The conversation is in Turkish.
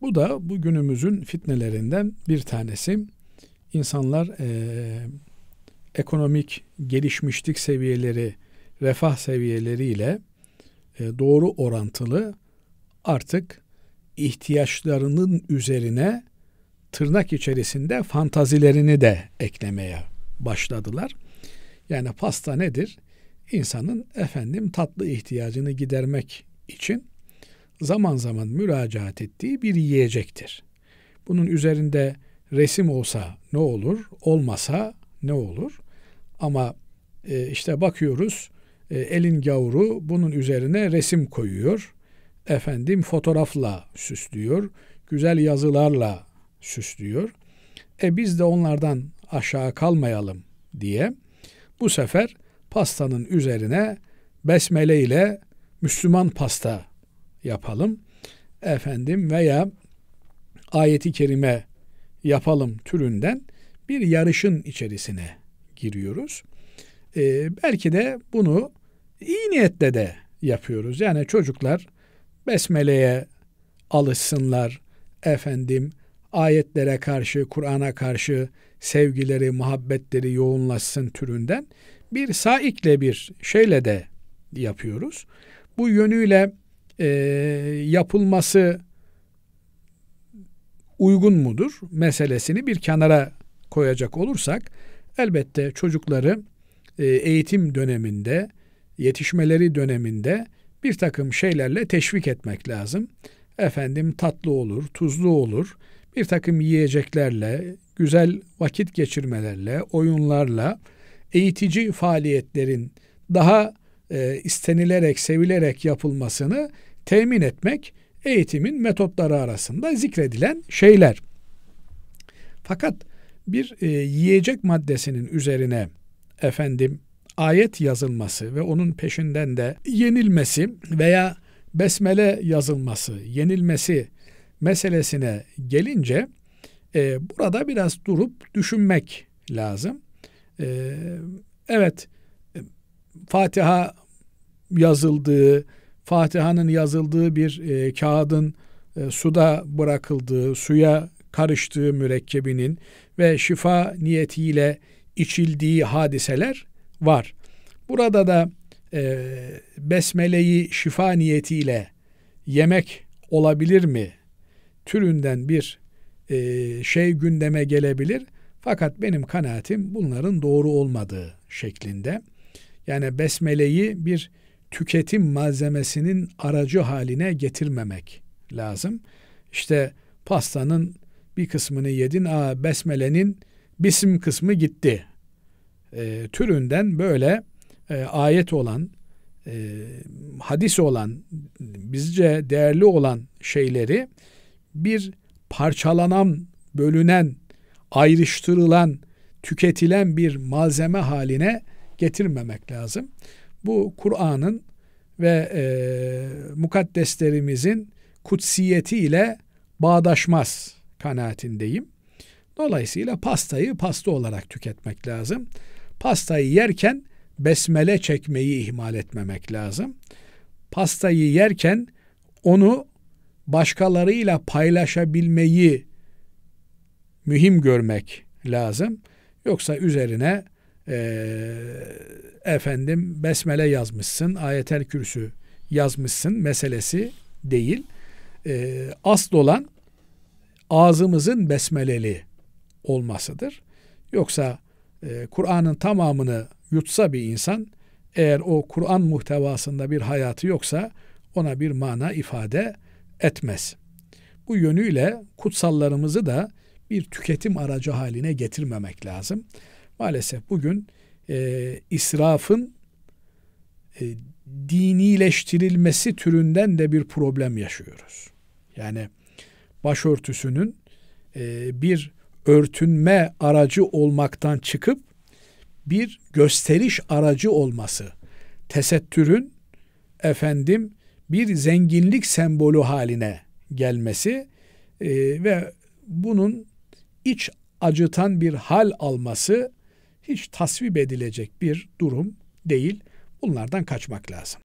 Bu da bugünümüzün fitnelerinden bir tanesi. İnsanlar e, ekonomik gelişmişlik seviyeleri, refah seviyeleriyle e, doğru orantılı artık ihtiyaçlarının üzerine tırnak içerisinde fantazilerini de eklemeye başladılar. Yani pasta nedir? İnsanın efendim tatlı ihtiyacını gidermek için zaman zaman müracaat ettiği bir yiyecektir. Bunun üzerinde resim olsa ne olur, olmasa ne olur? Ama e, işte bakıyoruz e, elin gavuru bunun üzerine resim koyuyor. Efendim fotoğrafla süslüyor, güzel yazılarla süslüyor. E biz de onlardan aşağı kalmayalım diye bu sefer pastanın üzerine besmele ile Müslüman pasta yapalım. Efendim veya ayeti kerime yapalım türünden bir yarışın içerisine giriyoruz. Ee, belki de bunu iyi niyetle de yapıyoruz. Yani çocuklar besmeleye alışsınlar efendim ayetlere karşı, Kur'an'a karşı sevgileri, muhabbetleri yoğunlaşsın türünden bir saikle bir şeyle de yapıyoruz. Bu yönüyle e, yapılması uygun mudur meselesini bir kenara koyacak olursak elbette çocukları e, eğitim döneminde yetişmeleri döneminde bir takım şeylerle teşvik etmek lazım. Efendim tatlı olur, tuzlu olur. Bir takım yiyeceklerle, güzel vakit geçirmelerle, oyunlarla eğitici faaliyetlerin daha e, istenilerek, sevilerek yapılmasını temin etmek eğitimin metotları arasında zikredilen şeyler. Fakat bir e, yiyecek maddesinin üzerine efendim ayet yazılması ve onun peşinden de yenilmesi veya besmele yazılması, yenilmesi meselesine gelince e, burada biraz durup düşünmek lazım. E, evet e, Fatiha yazıldığı Fatiha'nın yazıldığı bir e, kağıdın e, suda bırakıldığı, suya karıştığı mürekkebinin ve şifa niyetiyle içildiği hadiseler var. Burada da e, besmeleyi şifa niyetiyle yemek olabilir mi türünden bir e, şey gündeme gelebilir. Fakat benim kanaatim bunların doğru olmadığı şeklinde. Yani besmeleyi bir tüketim malzemesinin aracı haline getirmemek lazım. İşte pastanın bir kısmını yedin, a besmelenin bisim kısmı gitti. E, türünden böyle e, ayet olan, e, hadis olan, bizce değerli olan şeyleri bir parçalanan, bölünen, ayrıştırılan, tüketilen bir malzeme haline getirmemek lazım. Bu Kur'an'ın ve e, mukaddeslerimizin kutsiyeti ile bağdaşmaz kanaatindeyim. Dolayısıyla pastayı pasta olarak tüketmek lazım. Pastayı yerken besmele çekmeyi ihmal etmemek lazım. Pastayı yerken onu başkalarıyla paylaşabilmeyi mühim görmek lazım. Yoksa üzerine ee, efendim besmele yazmışsın, ayetel kürsü yazmışsın meselesi değil. E, asıl olan ağzımızın besmeleli olmasıdır. Yoksa e, Kur'an'ın tamamını yutsa bir insan eğer o Kur'an muhtevasında bir hayatı yoksa ona bir mana ifade etmez. Bu yönüyle kutsallarımızı da bir tüketim aracı haline getirmemek lazım. Maalesef bugün e, israfın e, dinileştirilmesi türünden de bir problem yaşıyoruz. Yani başörtüsünün e, bir örtünme aracı olmaktan çıkıp bir gösteriş aracı olması, tesettürün efendim bir zenginlik sembolü haline gelmesi e, ve bunun iç acıtan bir hal alması hiç tasvip edilecek bir durum değil. Bunlardan kaçmak lazım.